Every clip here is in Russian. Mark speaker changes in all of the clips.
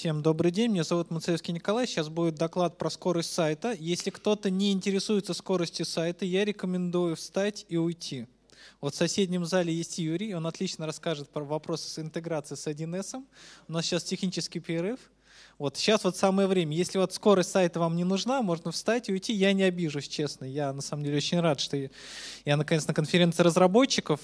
Speaker 1: Всем добрый день, меня зовут Мацеевский Николай. Сейчас будет доклад про скорость сайта. Если кто-то не интересуется скоростью сайта, я рекомендую встать и уйти. Вот в соседнем зале есть Юрий, он отлично расскажет про вопросы с интеграцией с 1С. У нас сейчас технический перерыв. Вот сейчас вот самое время. Если вот скорость сайта вам не нужна, можно встать и уйти. Я не обижусь, честно. Я на самом деле очень рад, что я, я наконец на конференции разработчиков.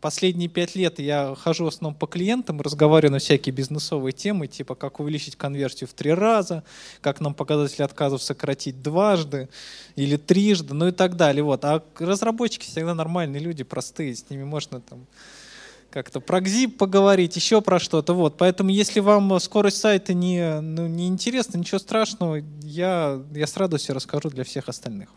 Speaker 1: Последние пять лет я хожу в основном по клиентам, разговариваю на всякие бизнесовые темы, типа как увеличить конверсию в три раза, как нам показатели отказов сократить дважды или трижды, ну и так далее. Вот. А разработчики всегда нормальные люди, простые, с ними можно там как-то про ГЗИП поговорить, еще про что-то. Вот. Поэтому если вам э, скорость сайта не, ну, не интересна, ничего страшного, я, я с радостью расскажу для всех остальных.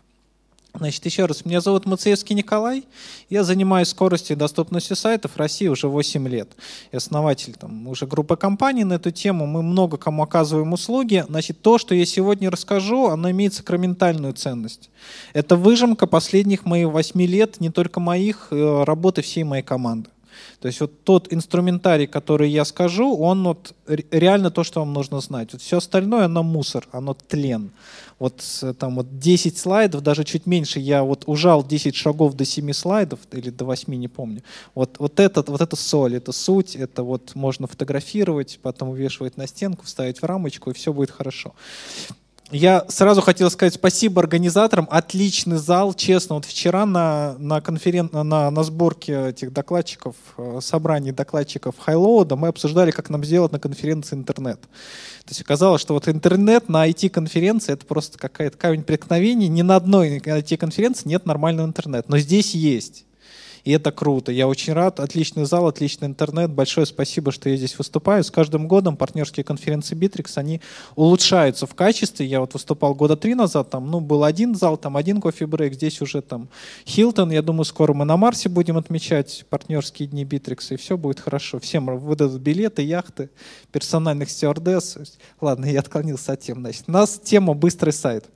Speaker 1: Значит, еще раз, меня зовут Мацеевский Николай, я занимаюсь скоростью и доступностью сайтов в России уже 8 лет. Я основатель там, уже группы компаний на эту тему, мы много кому оказываем услуги. Значит, то, что я сегодня расскажу, оно имеет сакраментальную ценность. Это выжимка последних моих 8 лет, не только моих, э, работы всей моей команды. То есть вот тот инструментарий, который я скажу, он вот реально то, что вам нужно знать. Вот все остальное, оно мусор, оно тлен. Вот там вот 10 слайдов, даже чуть меньше, я вот ужал 10 шагов до 7 слайдов, или до 8, не помню. Вот, вот, этот, вот это соль, это суть, это вот можно фотографировать, потом увешивать на стенку, вставить в рамочку, и все будет хорошо. Я сразу хотел сказать спасибо организаторам. Отличный зал, честно. Вот вчера на, на, конферен... на, на сборке этих докладчиков, э, собрании докладчиков Хайлоуда мы обсуждали, как нам сделать на конференции интернет. То есть оказалось, что вот интернет на IT-конференции это просто какая-то камень преткновения. Ни на одной IT-конференции нет нормального интернета. Но здесь есть и это круто. Я очень рад. Отличный зал, отличный интернет. Большое спасибо, что я здесь выступаю. С каждым годом партнерские конференции Bittrex, они улучшаются в качестве. Я вот выступал года три назад, там, ну, был один зал, там один кофе-брейк, здесь уже там Хилтон. Я думаю, скоро мы на Марсе будем отмечать партнерские дни Битрикса, и все будет хорошо. Всем выдадут билеты, яхты, персональных стюардесс. Ладно, я отклонился от тем. Значит, у нас тема «Быстрый сайт».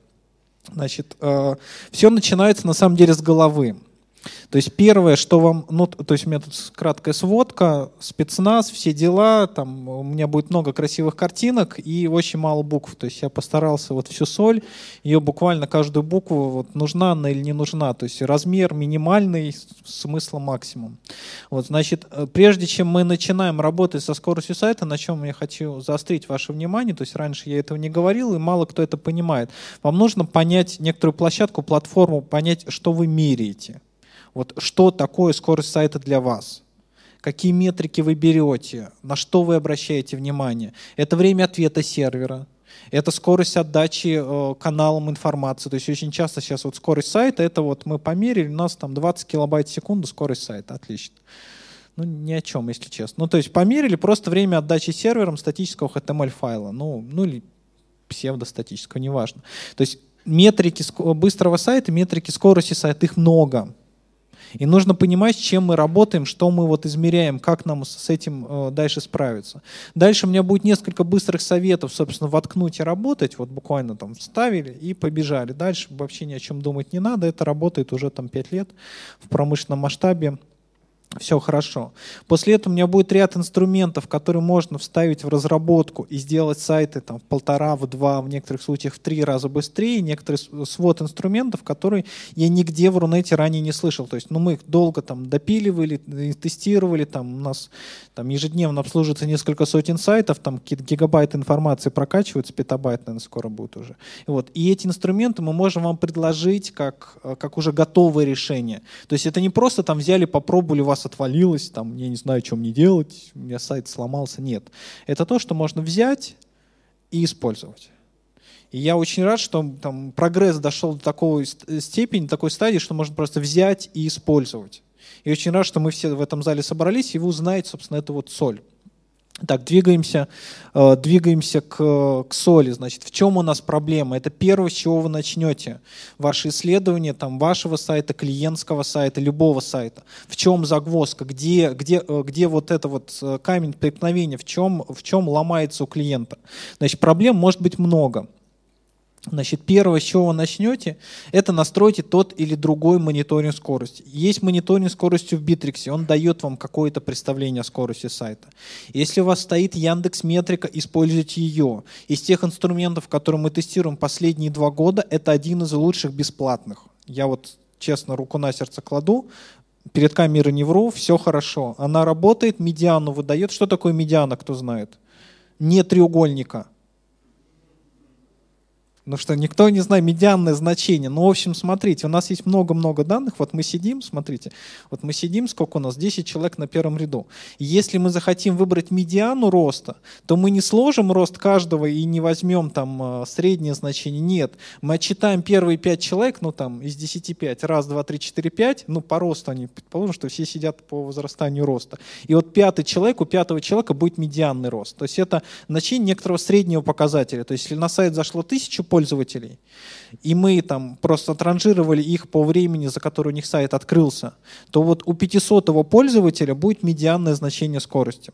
Speaker 1: Значит, э, все начинается на самом деле с головы. То есть первое, что вам, ну, то есть у меня тут краткая сводка, спецназ, все дела, там у меня будет много красивых картинок и очень мало букв. То есть я постарался вот всю соль, ее буквально каждую букву, вот нужна она или не нужна. То есть размер минимальный, смысла максимум. Вот, значит, э, прежде чем мы начинаем работать со скоростью сайта, на чем я хочу заострить ваше внимание, то есть раньше я этого не говорил, и мало кто это понимает. Вам нужно понять некоторую площадку, платформу, понять, что вы меряете. Вот что такое скорость сайта для вас? Какие метрики вы берете? На что вы обращаете внимание? Это время ответа сервера, это скорость отдачи э, каналам информации. То есть очень часто сейчас вот скорость сайта, это вот мы померили, у нас там 20 килобайт в секунду скорость сайта. Отлично. Ну, ни о чем, если честно. Ну, то есть померили просто время отдачи сервером статического HTML-файла. Ну, ну или псевдостатического, неважно. То есть метрики быстрого сайта, метрики скорости сайта, их много. И нужно понимать, с чем мы работаем, что мы вот измеряем, как нам с этим э, дальше справиться. Дальше у меня будет несколько быстрых советов, собственно, воткнуть и работать. Вот буквально там вставили и побежали. Дальше вообще ни о чем думать не надо. Это работает уже там 5 лет в промышленном масштабе все хорошо. После этого у меня будет ряд инструментов, которые можно вставить в разработку и сделать сайты там, в полтора, в два, в некоторых случаях в три раза быстрее, некоторые свод инструментов, которые я нигде в Рунете ранее не слышал. То есть ну, мы их долго там, допиливали, тестировали, там, у нас там, ежедневно обслуживается несколько сотен сайтов, там какие-то гигабайты информации прокачиваются, петабайт, наверное, скоро будет уже. И вот. И эти инструменты мы можем вам предложить как, э, как уже готовое решение То есть это не просто там взяли, попробовали, у вас отвалилось, там, я не знаю, чем мне делать, у меня сайт сломался. Нет. Это то, что можно взять и использовать. И я очень рад, что там, прогресс дошел до такой степени, такой стадии, что можно просто взять и использовать. И очень рад, что мы все в этом зале собрались, и вы узнаете, собственно, эту вот соль. Так, двигаемся, э, двигаемся к, к соли. Значит, в чем у нас проблема? Это первое, с чего вы начнете. Ваши исследования там, вашего сайта, клиентского сайта, любого сайта. В чем загвоздка? Где, где, э, где вот это вот э, камень преткновения? В чем, в чем ломается у клиента? Значит, проблем может быть много. Значит, первое, с чего вы начнете, это настройте тот или другой мониторинг скорости. Есть мониторинг скорости в Битриксе, он дает вам какое-то представление о скорости сайта. Если у вас стоит Яндекс Метрика, используйте ее. Из тех инструментов, которые мы тестируем последние два года, это один из лучших бесплатных. Я вот честно руку на сердце кладу, перед камерой не вру, все хорошо. Она работает, медиану выдает. Что такое медиана, кто знает? Не треугольника – ну что никто не знает медианное значение. Ну, в общем, смотрите, у нас есть много-много данных. Вот мы сидим, смотрите, вот мы сидим, сколько у нас? 10 человек на первом ряду. И если мы захотим выбрать медиану роста, то мы не сложим рост каждого и не возьмем там э, среднее значение. Нет. Мы отчитаем первые 5 человек, ну там из 10 5, раз, два, три, четыре, пять, ну по росту они, предположим, что все сидят по возрастанию роста. И вот пятый человек, у пятого человека будет медианный рост. То есть это значение некоторого среднего показателя. То есть если на сайт зашло тысячу, по пользователей. И мы там просто транжировали их по времени, за которое у них сайт открылся. То вот у 500 пользователя будет медианное значение скорости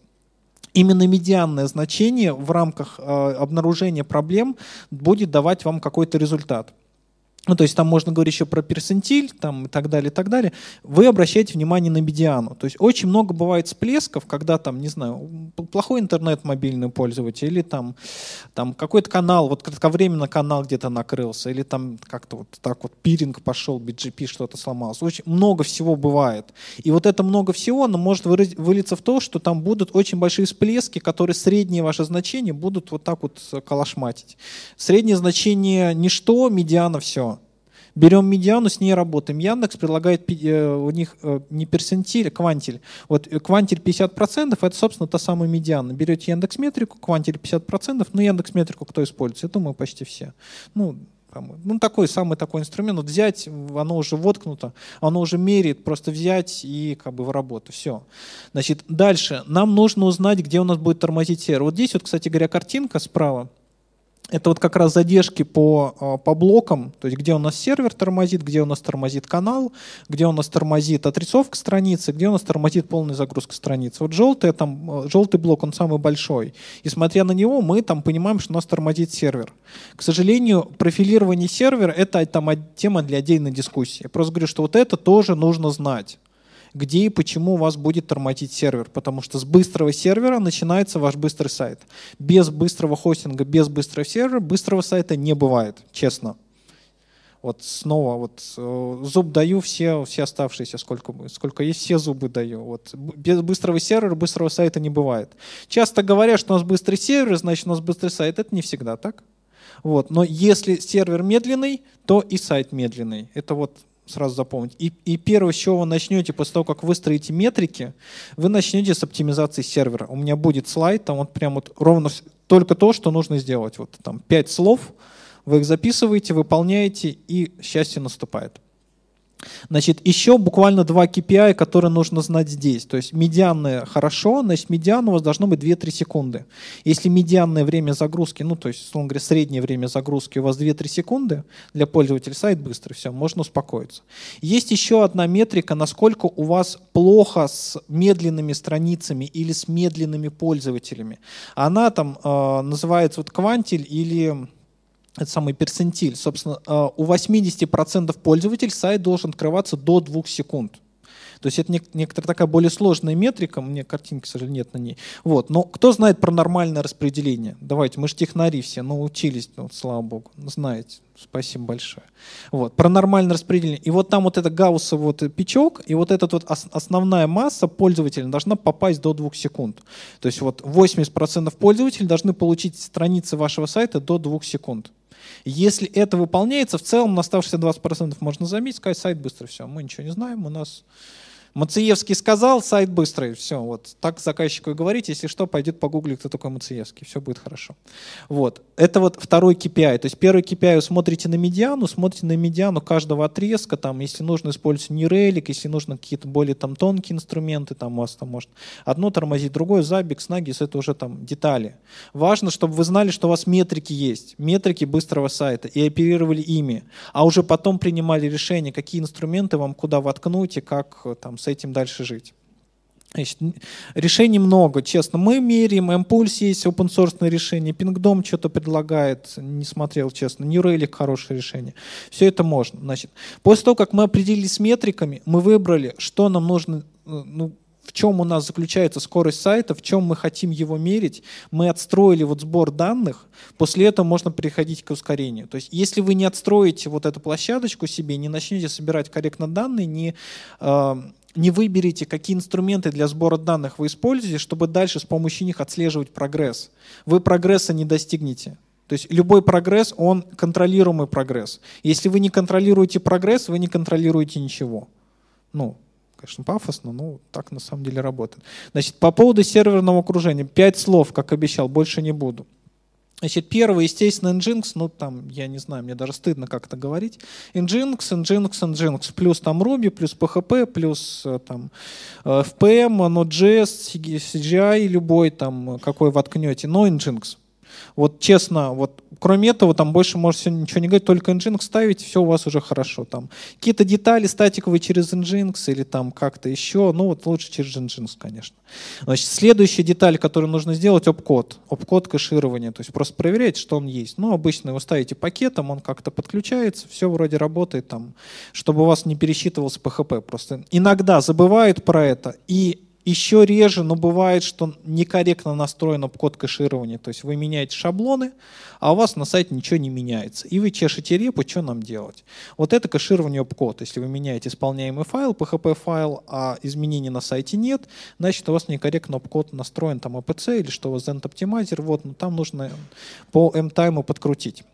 Speaker 1: именно медианное значение в рамках э, обнаружения проблем будет давать вам какой-то результат ну, то есть там можно говорить еще про персентиль там, и так далее, и так далее, вы обращаете внимание на медиану. То есть очень много бывает всплесков, когда там, не знаю, плохой интернет мобильный пользователь, или там, там какой-то канал, вот кратковременно канал где-то накрылся, или там как-то вот так вот пиринг пошел, BGP что-то сломалось. Очень много всего бывает. И вот это много всего, оно может выразить, вылиться в то, что там будут очень большие всплески, которые средние ваши значения будут вот так вот э, калашматить. Среднее значение ничто, медиана все. Берем медиану, с ней работаем. Яндекс предлагает э, у них э, не персентиль, а квантиль. Вот э, квантиль 50% это, собственно, та самая медиана. Берете Яндекс метрику, квантиль 50%, ну Яндекс метрику кто использует? Я думаю, почти все. Ну, ну, такой самый такой инструмент. Вот взять, оно уже воткнуто, оно уже меряет, просто взять и как бы в работу. Все. Значит, дальше. Нам нужно узнать, где у нас будет тормозить сервер. Вот здесь вот, кстати говоря, картинка справа это вот как раз задержки по, а, по блокам, то есть где у нас сервер тормозит, где у нас тормозит канал, где у нас тормозит отрисовка страницы, где у нас тормозит полная загрузка страницы. Вот желтый, там, а, желтый блок, он самый большой. И смотря на него, мы там понимаем, что у нас тормозит сервер. К сожалению, профилирование сервера — это там, тема для отдельной дискуссии. просто говорю, что вот это тоже нужно знать где и почему у вас будет тормозить сервер, потому что с быстрого сервера начинается ваш быстрый сайт. Без быстрого хостинга, без быстрого сервера быстрого сайта не бывает, честно. Вот снова вот э, зуб даю все, все оставшиеся, сколько, сколько есть, все зубы даю. Вот. Без быстрого сервера быстрого сайта не бывает. Часто говорят, что у нас быстрый сервер, значит у нас быстрый сайт. Это не всегда так. Вот. Но если сервер медленный, то и сайт медленный. Это вот сразу запомнить. И, и первое, с чего вы начнете, после того, как выстроите метрики, вы начнете с оптимизации сервера. У меня будет слайд, там вот прям вот ровно только то, что нужно сделать. Вот там пять слов, вы их записываете, выполняете, и счастье наступает. Значит, еще буквально два KPI, которые нужно знать здесь. То есть медианное хорошо, значит, медиан у вас должно быть 2-3 секунды. Если медианное время загрузки, ну, то есть, он говорит среднее время загрузки у вас 2-3 секунды, для пользователя сайт быстрый, все, можно успокоиться. Есть еще одна метрика, насколько у вас плохо с медленными страницами или с медленными пользователями. Она там э, называется вот квантиль или это самый перцентиль. Собственно, э, у 80% пользователей сайт должен открываться до 2 секунд. То есть это некоторая такая более сложная метрика, мне картинки, к сожалению, нет на ней. Вот. Но кто знает про нормальное распределение? Давайте, мы же технари все научились, ну, слава богу, знаете. Спасибо большое. Вот. Про нормальное распределение. И вот там вот это гауссов вот печок, и вот эта вот основная масса пользователей должна попасть до 2 секунд. То есть вот 80% пользователей должны получить страницы вашего сайта до 2 секунд. Если это выполняется, в целом на оставшиеся 20% можно заметить, сказать, сайт быстро, все, мы ничего не знаем, у нас Мациевский сказал, сайт быстрый, все, вот так заказчику и говорить, если что, пойдет погуглить, кто такой Мациевский, все будет хорошо. Вот, это вот второй KPI, а, то есть первый KPI а, вы смотрите на медиану, смотрите на медиану каждого отрезка, там, если нужно, используйте нейрелик, если нужно какие-то более там тонкие инструменты, там у вас там может одно тормозить, другое, забикс, нагис, это уже там детали. Важно, чтобы вы знали, что у вас метрики есть, метрики быстрого сайта, и оперировали ими, а уже потом принимали решение, какие инструменты вам куда воткнуть и как э, там с этим дальше жить. Значит, решений много, честно. Мы меряем, импульс есть, open source решение, Пингдом что-то предлагает, не смотрел, честно. Нью-Релик хорошее решение. Все это можно. Значит, после того, как мы определились с метриками, мы выбрали, что нам нужно, э, ну, в чем у нас заключается скорость сайта, в чем мы хотим его мерить. Мы отстроили вот сбор данных, после этого можно переходить к ускорению. То есть если вы не отстроите вот эту площадочку себе, не начнете собирать корректно данные, не э, не выберите, какие инструменты для сбора данных вы используете, чтобы дальше с помощью них отслеживать прогресс. Вы прогресса не достигнете. То есть любой прогресс, он контролируемый прогресс. Если вы не контролируете прогресс, вы не контролируете ничего. Ну, конечно, пафосно, но так на самом деле работает. Значит, по поводу серверного окружения. Пять слов, как обещал, больше не буду. Значит, первый, естественно, Nginx, ну там, я не знаю, мне даже стыдно как-то говорить. Nginx, Nginx, Nginx, плюс там Ruby, плюс PHP, плюс э, там э, FPM, Node.js, CGI любой там, э, какой воткнете, но Nginx. Вот честно, вот Кроме этого, там больше можете ничего не говорить, только Nginx ставить, все у вас уже хорошо. Там какие-то детали статиковые через Nginx или там как-то еще, ну вот лучше через Nginx, конечно. Значит, следующая деталь, которую нужно сделать, опкод. Опкод кэширования, то есть просто проверять, что он есть. Ну, обычно его ставите пакетом, он как-то подключается, все вроде работает там, чтобы у вас не пересчитывался PHP. Просто иногда забывают про это, и еще реже, но бывает, что некорректно настроен код кэширования. То есть вы меняете шаблоны, а у вас на сайте ничего не меняется. И вы чешете репу, что нам делать? Вот это кэширование обкод. Если вы меняете исполняемый файл, PHP-файл, а изменений на сайте нет, значит, у вас некорректно обкод настроен, там, APC или что у вас Zend Optimizer, вот, но там нужно по M-тайму подкрутить.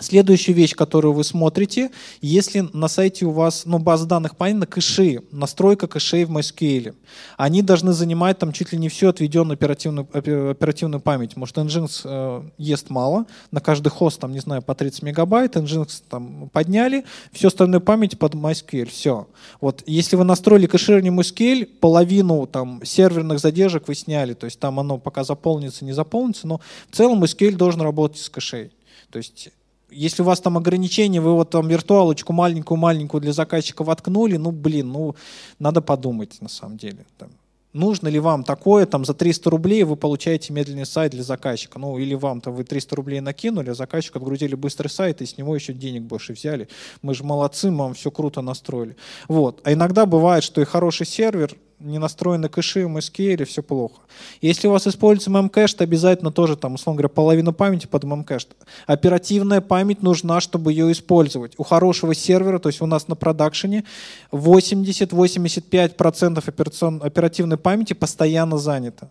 Speaker 1: Следующая вещь, которую вы смотрите, если на сайте у вас, ну, база данных, понятно, кэши, настройка кэшей в MySQL. Они должны занимать там чуть ли не всю отведенную оперативную, оперативную память. Может, Nginx э, ест мало, на каждый хост, там, не знаю, по 30 мегабайт, Nginx там подняли, всю остальную память под MySQL, все. Вот, если вы настроили кэширование MySQL, половину там серверных задержек вы сняли, то есть там оно пока заполнится, не заполнится, но в целом MySQL должен работать с кэшей. То есть если у вас там ограничения, вы вот там виртуалочку маленькую-маленькую для заказчика воткнули, ну, блин, ну, надо подумать на самом деле. Там, нужно ли вам такое, там, за 300 рублей вы получаете медленный сайт для заказчика, ну, или вам-то вы 300 рублей накинули, а заказчик отгрузили быстрый сайт и с него еще денег больше взяли. Мы же молодцы, мы вам все круто настроили. Вот. А иногда бывает, что и хороший сервер, не настроены кэши, MSQL, все плохо. Если у вас используется memcached, обязательно тоже, там, условно говоря, половину памяти под memcached. Оперативная память нужна, чтобы ее использовать. У хорошего сервера, то есть у нас на продакшене, 80-85% оперативной памяти постоянно занято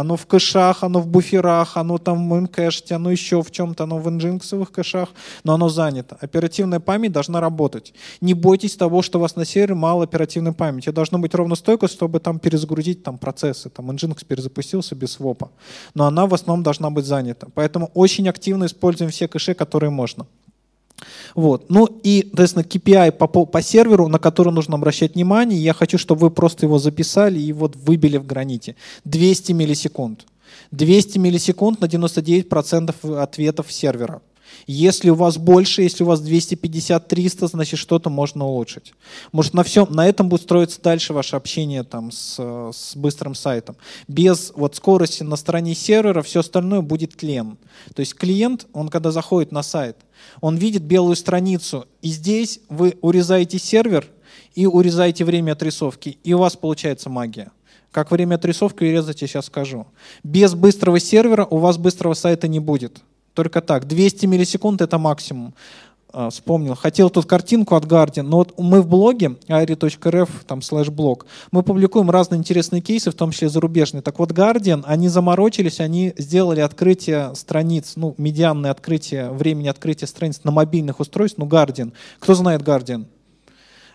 Speaker 1: оно в кэшах, оно в буферах, оно там в mcached, оно еще в чем-то, оно в nginxовых кэшах, но оно занято. Оперативная память должна работать. Не бойтесь того, что у вас на сервере мало оперативной памяти. Должно быть ровно столько, чтобы там перезагрузить там, процессы. Там nginx перезапустился без свопа. Но она в основном должна быть занята. Поэтому очень активно используем все кэши, которые можно. Вот. Ну и, соответственно, KPI по, по серверу, на который нужно обращать внимание, я хочу, чтобы вы просто его записали и вот выбили в граните. 200 миллисекунд. 200 миллисекунд на 99% ответов сервера. Если у вас больше, если у вас 250-300, значит что-то можно улучшить. Может на всем, на этом будет строиться дальше ваше общение там с, с быстрым сайтом. Без вот скорости на стороне сервера все остальное будет тлен. То есть клиент, он когда заходит на сайт, он видит белую страницу, и здесь вы урезаете сервер и урезаете время отрисовки, и у вас получается магия. Как время отрисовки урезать я сейчас скажу. Без быстрого сервера у вас быстрого сайта не будет. Только так. 200 миллисекунд – это максимум. А, вспомнил. Хотел тут картинку от Guardian, но вот мы в блоге ari.rf, там слэш блог, мы публикуем разные интересные кейсы, в том числе зарубежные. Так вот, Guardian, они заморочились, они сделали открытие страниц, ну, медианное открытие, времени открытия страниц на мобильных устройствах. ну, Guardian. Кто знает Guardian?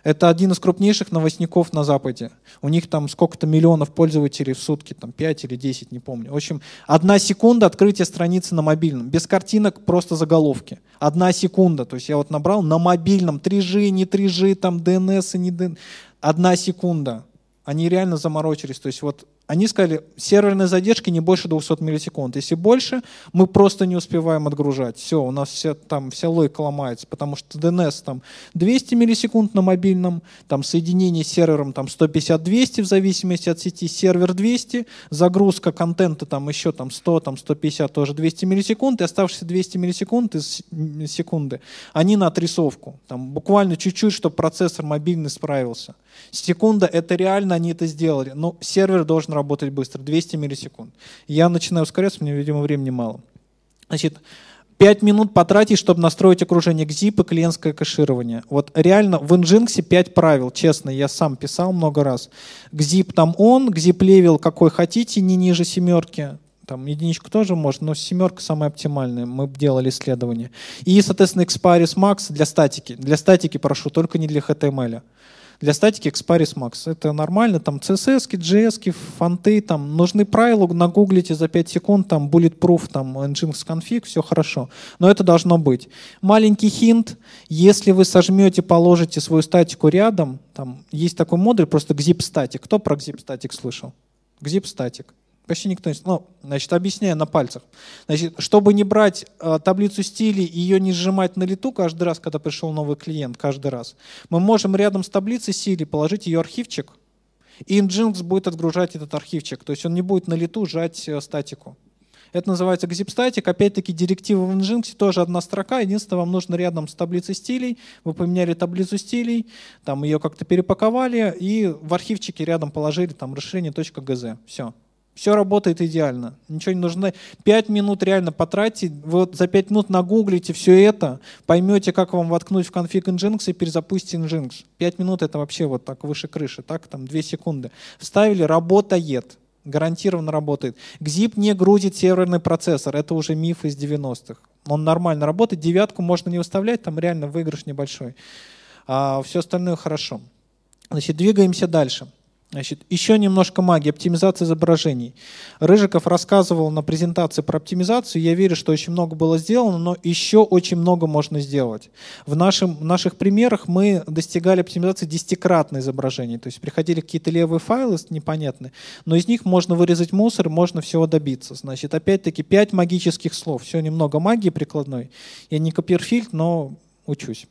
Speaker 1: Это один из крупнейших новостников на Западе. У них там сколько-то миллионов пользователей в сутки, там 5 или 10, не помню. В общем, одна секунда открытия страницы на мобильном. Без картинок, просто заголовки. Одна секунда. То есть я вот набрал на мобильном 3G, не 3G, там DNS и не DNS. Одна секунда. Они реально заморочились. То есть вот они сказали, серверные задержки не больше 200 миллисекунд. Если больше, мы просто не успеваем отгружать. Все, у нас вся, там, вся логика ломается, потому что DNS там 200 миллисекунд на мобильном, там соединение с сервером там 150-200 в зависимости от сети, сервер 200, загрузка контента там еще там 100, там 150, тоже 200 миллисекунд, и оставшиеся 200 миллисекунд из секунды, они на отрисовку. Там буквально чуть-чуть, чтобы процессор мобильный справился. Секунда, это реально они это сделали, но сервер должен нужно работать быстро, 200 миллисекунд. Я начинаю ускоряться, мне, видимо, времени мало. Значит, 5 минут потратить, чтобы настроить окружение XZIP и клиентское кэширование. Вот реально в Nginx 5 правил, честно, я сам писал много раз. XZIP там он, XZIP левел какой хотите, не ниже семерки. Там единичку тоже можно, но семерка самая оптимальная. Мы делали исследование. И, соответственно, Exparis Max для статики. Для статики прошу, только не для HTML для статики Exparis Max. Это нормально, там CSS, JS, фонты, там нужны правила, нагуглите за 5 секунд, там bulletproof, там nginx config, все хорошо. Но это должно быть. Маленький хинт, если вы сожмете, положите свою статику рядом, там есть такой модуль, просто gzip static. Кто про gzip static слышал? Gzip static почти никто не... Ну, значит, объясняю на пальцах. Значит, чтобы не брать э, таблицу стилей и ее не сжимать на лету каждый раз, когда пришел новый клиент, каждый раз, мы можем рядом с таблицей стилей положить ее архивчик, и Nginx будет отгружать этот архивчик. То есть он не будет на лету сжать э, статику. Это называется gzip-статик. Опять-таки директива в Nginx тоже одна строка. Единственное, вам нужно рядом с таблицей стилей. Вы поменяли таблицу стилей, там ее как-то перепаковали и в архивчике рядом положили там расширение .gz. Все. Все работает идеально. Ничего не нужно. Пять минут реально потратить, вот за пять минут нагуглите все это, поймете, как вам воткнуть в конфиг Nginx и перезапустить Nginx. Пять минут это вообще вот так выше крыши. Так, там две секунды. Вставили, работает. Гарантированно работает. Gzip не грузит серверный процессор. Это уже миф из 90-х. Он нормально работает. Девятку можно не выставлять, там реально выигрыш небольшой. А все остальное хорошо. Значит, двигаемся дальше. Значит, еще немножко магии, оптимизация изображений. Рыжиков рассказывал на презентации про оптимизацию. Я верю, что очень много было сделано, но еще очень много можно сделать. В, нашем, в наших примерах мы достигали оптимизации десятикратное изображений, То есть приходили какие-то левые файлы непонятные, но из них можно вырезать мусор, можно всего добиться. Значит, опять-таки, пять магических слов. Все, немного магии прикладной. Я не копирфильд, но учусь.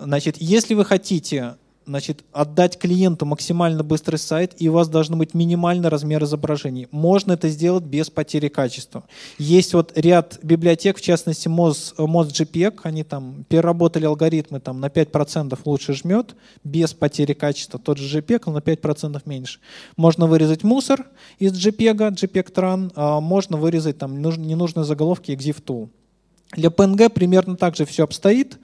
Speaker 1: Значит, если вы хотите значит, отдать клиенту максимально быстрый сайт, и у вас должен быть минимальный размер изображений. Можно это сделать без потери качества. Есть вот ряд библиотек, в частности, Moz, MozGPEG, они там переработали алгоритмы, там на 5% лучше жмет, без потери качества. Тот же JPEG, он на 5% меньше. Можно вырезать мусор из JPEG, JPEG-TRAN, а можно вырезать там ненужные заголовки EXIF Tool. Для PNG примерно так же все обстоит.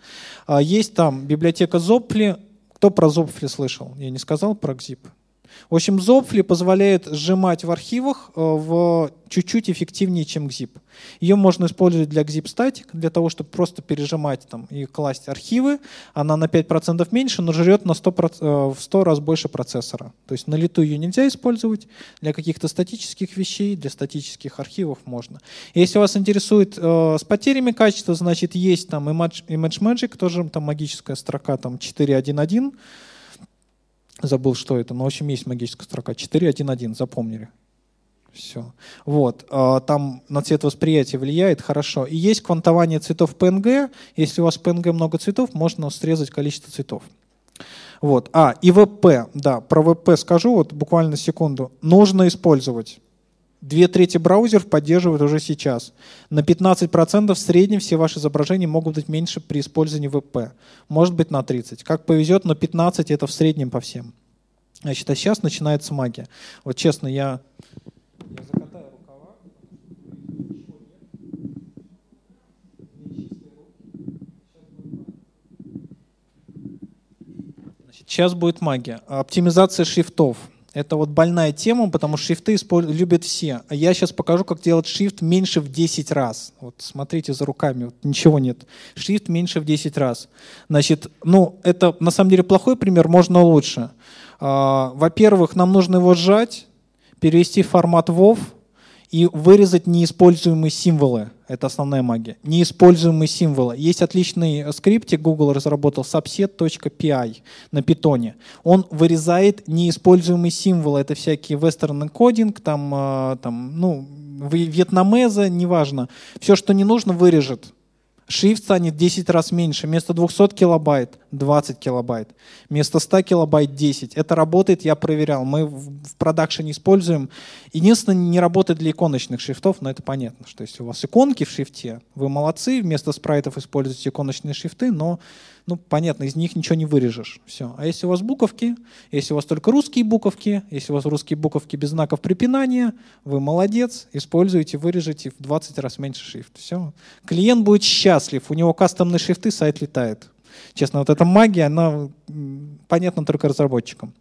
Speaker 1: А, есть там библиотека Zopli, кто про зопфли слышал? Я не сказал про ГЗИП. В общем, Zopfli позволяет сжимать в архивах э, в чуть-чуть эффективнее, чем Gzip. Ее можно использовать для Gzip Static, для того, чтобы просто пережимать там, и класть архивы. Она на 5% меньше, но жрет на 100, э, в 100 раз больше процессора. То есть на лету ее нельзя использовать. Для каких-то статических вещей, для статических архивов можно. Если вас интересует э, с потерями качества, значит, есть там Image, Image Magic, тоже там магическая строка, там 4.1.1 забыл, что это, но в общем есть магическая строка. 4.1.1, запомнили. Все. Вот. А, там на цвет восприятия влияет хорошо. И есть квантование цветов PNG. Если у вас PNG много цветов, можно срезать количество цветов. Вот. А, и ВП. Да, про ВП скажу вот буквально секунду. Нужно использовать. Две трети браузеров поддерживают уже сейчас. На 15% в среднем все ваши изображения могут быть меньше при использовании VP. Может быть на 30%. Как повезет, но 15% это в среднем по всем. Значит, а сейчас начинается магия. Вот честно, я... я закатаю рукава. Значит, сейчас будет магия. Оптимизация шрифтов. Это вот больная тема, потому что шрифты любят все. А я сейчас покажу, как делать шрифт меньше в 10 раз. Вот смотрите за руками, вот ничего нет. Шрифт меньше в 10 раз. Значит, ну, это на самом деле плохой пример, можно лучше. А, во-первых, нам нужно его сжать, перевести в формат WOW и вырезать неиспользуемые символы. Это основная магия. Неиспользуемые символы. Есть отличный э, скриптик, Google разработал subset.py на питоне. Он вырезает неиспользуемые символы. Это всякие вестерн кодинг, там, э, там, ну, вьетнамеза, неважно. Все, что не нужно, вырежет. Шрифт станет 10 раз меньше. Вместо 200 килобайт 20 килобайт. Вместо 100 килобайт 10. Это работает, я проверял. Мы в продакшене используем. Единственное, не работает для иконочных шрифтов, но это понятно. Что если у вас иконки в шрифте, вы молодцы, вместо спрайтов используете иконочные шрифты, но ну, понятно, из них ничего не вырежешь. Все. А если у вас буковки, если у вас только русские буковки, если у вас русские буковки без знаков препинания, вы молодец, используйте, вырежете в 20 раз меньше шрифт. Все. Клиент будет счастлив, у него кастомные шрифты, сайт летает. Честно, вот эта магия, она понятна только разработчикам.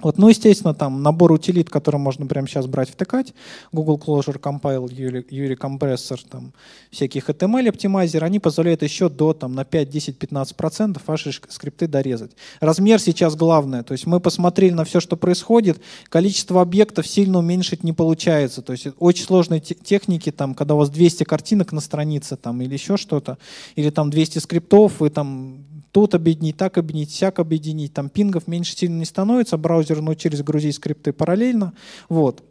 Speaker 1: Вот, ну, естественно, там набор утилит, которые можно прямо сейчас брать, втыкать. Google Closure, Compile, Yuri Compressor, там, всяких HTML оптимайзер, они позволяют еще до там, на 5, 10, 15 процентов ваши скрипты дорезать. Размер сейчас главное. То есть мы посмотрели на все, что происходит. Количество объектов сильно уменьшить не получается. То есть очень сложной техники, там, когда у вас 200 картинок на странице там, или еще что-то, или там 200 скриптов, вы там тут объединить, так объединить, всяк объединить. Там пингов меньше сильно не становится, браузеры научились грузить скрипты параллельно. Вот.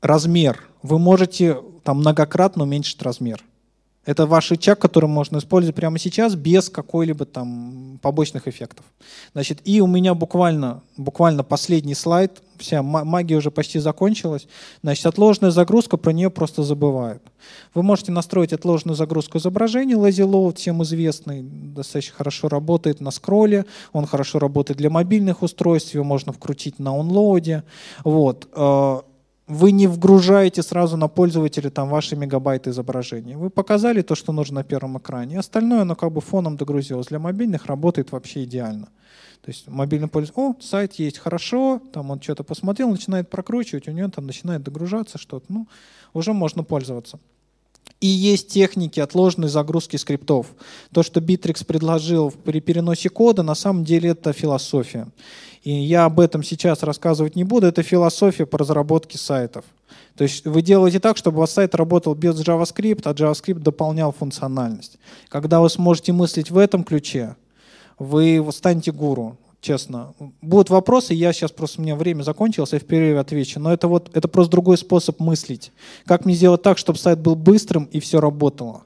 Speaker 1: Размер. Вы можете там многократно уменьшить размер. Это ваш чак, который можно использовать прямо сейчас без какой-либо там побочных эффектов. Значит, и у меня буквально, буквально последний слайд, вся магия уже почти закончилась. Значит, отложенная загрузка, про нее просто забывают. Вы можете настроить отложенную загрузку изображений, Lazy Load, всем известный, достаточно хорошо работает на скролле, он хорошо работает для мобильных устройств, его можно вкрутить на онлоаде. Вот. Э, вы не вгружаете сразу на пользователя там ваши мегабайты изображения. Вы показали то, что нужно на первом экране, остальное оно как бы фоном догрузилось. Для мобильных работает вообще идеально. То есть мобильный пользователь, о, сайт есть, хорошо, там он что-то посмотрел, начинает прокручивать, у него там начинает догружаться что-то, ну, уже можно пользоваться. И есть техники отложенной загрузки скриптов. То, что Bittrex предложил при переносе кода, на самом деле это философия. И я об этом сейчас рассказывать не буду. Это философия по разработке сайтов. То есть вы делаете так, чтобы ваш сайт работал без JavaScript, а JavaScript дополнял функциональность. Когда вы сможете мыслить в этом ключе, вы станете гуру, честно. Будут вопросы, я сейчас просто, у меня время закончилось, я в перерыве отвечу. Но это вот, это просто другой способ мыслить. Как мне сделать так, чтобы сайт был быстрым и все работало?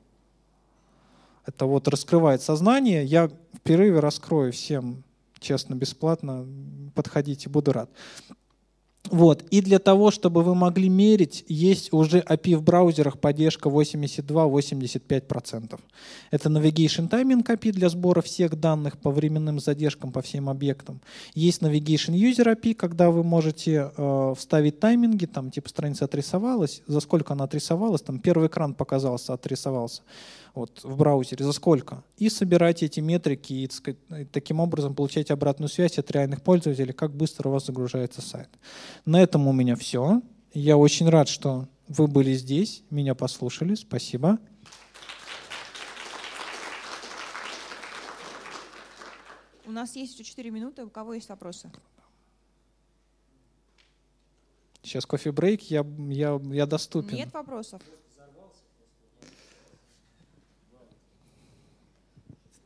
Speaker 1: Это вот раскрывает сознание. Я в перерыве раскрою всем честно, бесплатно, подходите, буду рад. Вот. И для того, чтобы вы могли мерить, есть уже API в браузерах поддержка 82-85%. Это Navigation Timing API для сбора всех данных по временным задержкам по всем объектам. Есть Navigation User API, когда вы можете э, вставить тайминги, там типа страница отрисовалась, за сколько она отрисовалась, там первый экран показался, отрисовался вот, в браузере, за сколько. И собирать эти метрики и сказать, таким образом получать обратную связь от реальных пользователей, как быстро у вас загружается сайт. На этом у меня все. Я очень рад, что вы были здесь, меня послушали. Спасибо. У нас есть еще 4 минуты. У кого есть вопросы? Сейчас кофе-брейк, я, я, я доступен. Нет вопросов.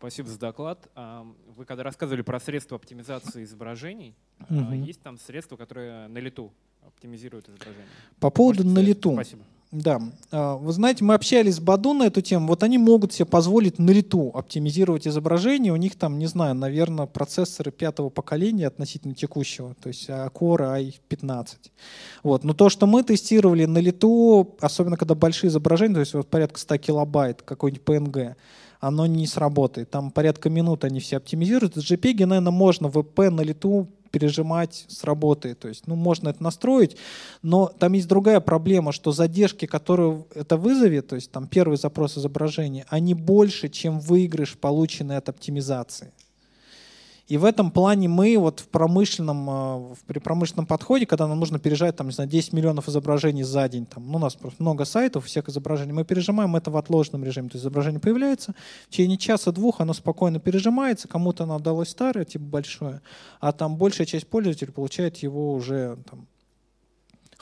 Speaker 1: Спасибо за доклад. Вы когда рассказывали про средства оптимизации изображений, угу. есть там средства, которые на лету оптимизируют изображение? По поводу Можете на лету. Спасибо. Да. А, вы знаете, мы общались с Баду на эту тему. Вот они могут себе позволить на лету оптимизировать изображение. У них там, не знаю, наверное, процессоры пятого поколения относительно текущего, то есть а, Core i15. Вот. Но то, что мы тестировали на лету, особенно когда большие изображения, то есть вот порядка 100 килобайт какой-нибудь PNG, оно не сработает. Там порядка минут они все оптимизируют. С JPEG, наверное, можно в VP на лету пережимать с работы. То есть, ну, можно это настроить, но там есть другая проблема, что задержки, которые это вызовет, то есть там первый запрос изображения, они больше, чем выигрыш, полученный от оптимизации. И в этом плане мы вот в промышленном, э, при промышленном подходе, когда нам нужно пережать там, не знаю, 10 миллионов изображений за день, там, ну, у нас просто много сайтов, всех изображений, мы пережимаем это в отложенном режиме. То есть изображение появляется, в течение часа-двух оно спокойно пережимается, кому-то оно отдалось старое, типа большое, а там большая часть пользователей получает его уже там,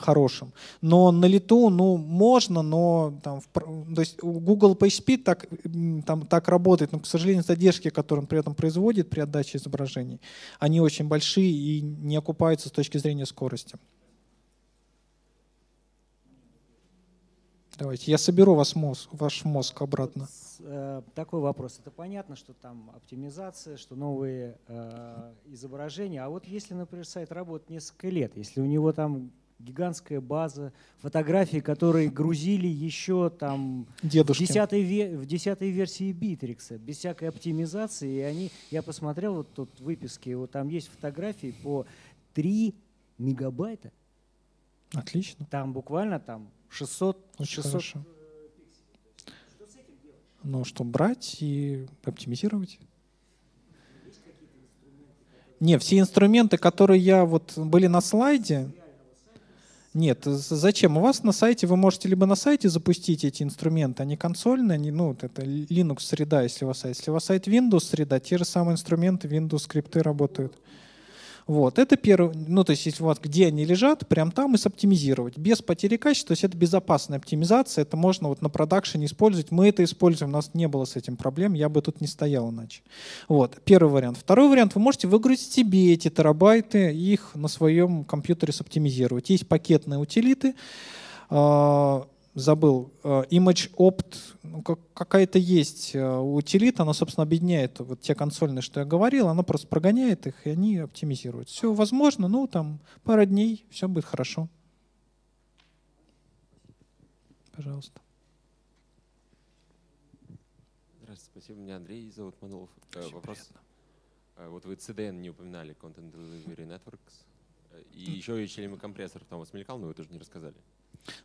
Speaker 1: хорошим. Но на лету, ну, можно, но там, в, то есть Google PageSpeed так, там, так работает, но, к сожалению, задержки, которые он при этом производит при отдаче изображений, они очень большие и не окупаются с точки зрения скорости. Давайте, я соберу вас мозг, ваш мозг обратно. Э, такой вопрос. Это понятно, что там оптимизация, что новые э, изображения. А вот если, например, сайт работает несколько лет, если у него там гигантская база, фотографии, которые грузили еще там в десятой, версии Битрикса, без всякой оптимизации. И они, я посмотрел вот тут выписки, вот там есть фотографии по 3 мегабайта. Отлично. Там буквально там 600, Очень 600 хорошо. Э, ну что брать и оптимизировать? Не, все инструменты, которые я вот были на слайде, нет, зачем? У вас на сайте, вы можете либо на сайте запустить эти инструменты, они консольные, они, ну, это Linux среда, если у вас сайт. Если у вас сайт Windows среда, те же самые инструменты Windows скрипты работают. Вот, это первый, ну то есть если у где они лежат, прям там и соптимизировать, без потери качества, то есть это безопасная оптимизация, это можно вот на продакшене использовать, мы это используем, у нас не было с этим проблем, я бы тут не стоял иначе. Вот, первый вариант. Второй вариант, вы можете выгрузить себе эти терабайты, их на своем компьютере соптимизировать. Есть пакетные утилиты, а, забыл, э, Image Opt, ну, какая-то есть э, утилита, она, собственно, объединяет вот те консольные, что я говорил, она просто прогоняет их, и они оптимизируют. Все возможно, ну, там, пара дней, все будет хорошо. Пожалуйста. Здравствуйте, спасибо. Меня Андрей зовут Манолов. Э, Очень Вопрос. Приятно. Вот вы CDN не упоминали, Content Delivery Networks. И еще и HLM компрессор там вас мелькал, но вы тоже не рассказали.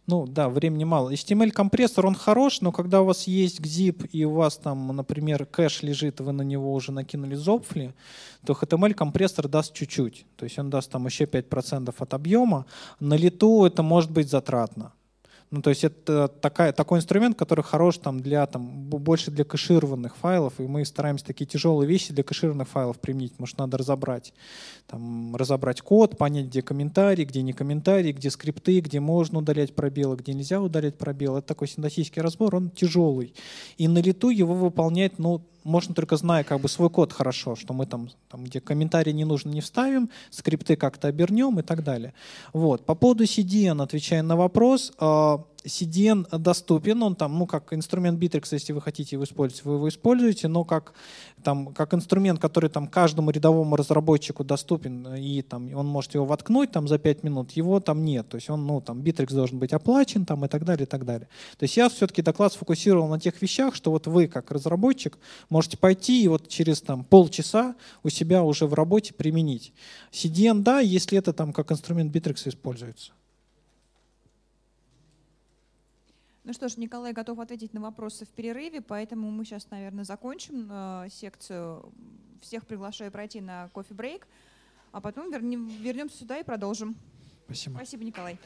Speaker 1: Ну да, времени мало. HTML-компрессор, он хорош, но когда у вас есть zip и у вас там, например, кэш лежит, вы на него уже накинули зопфли, то HTML-компрессор даст чуть-чуть. То есть он даст там еще 5% от объема. На лету это может быть затратно. Ну, то есть это такая, такой инструмент, который хорош там, для, там, больше для кэшированных файлов, и мы стараемся такие тяжелые вещи для кэшированных файлов применить, Может, надо разобрать, там, разобрать код, понять, где комментарии, где не комментарии, где скрипты, где можно удалять пробелы, где нельзя удалять пробелы. Это такой синтаксический разбор, он тяжелый. И на лету его выполнять, ну, можно только зная как бы свой код хорошо, что мы там, там где комментарии не нужно, не вставим, скрипты как-то обернем и так далее. Вот. По поводу CDN, отвечая на вопрос, э, CDN доступен, он там, ну, как инструмент Bittrex, если вы хотите его использовать, вы его используете, но как, там, как инструмент, который там каждому рядовому разработчику доступен, и там он может его воткнуть там за 5 минут, его там нет. То есть он, ну, там, Bittrex должен быть оплачен там и так далее, и так далее. То есть я все-таки доклад сфокусировал на тех вещах, что вот вы, как разработчик, можете пойти и вот через там полчаса у себя уже в работе применить. CDN, да, если это там как инструмент Bittrex используется. Ну что ж, Николай готов ответить на вопросы в перерыве, поэтому мы сейчас, наверное, закончим э, секцию. Всех приглашаю пройти на кофе-брейк, а потом вернем, вернемся сюда и продолжим. Спасибо. Спасибо, Николай.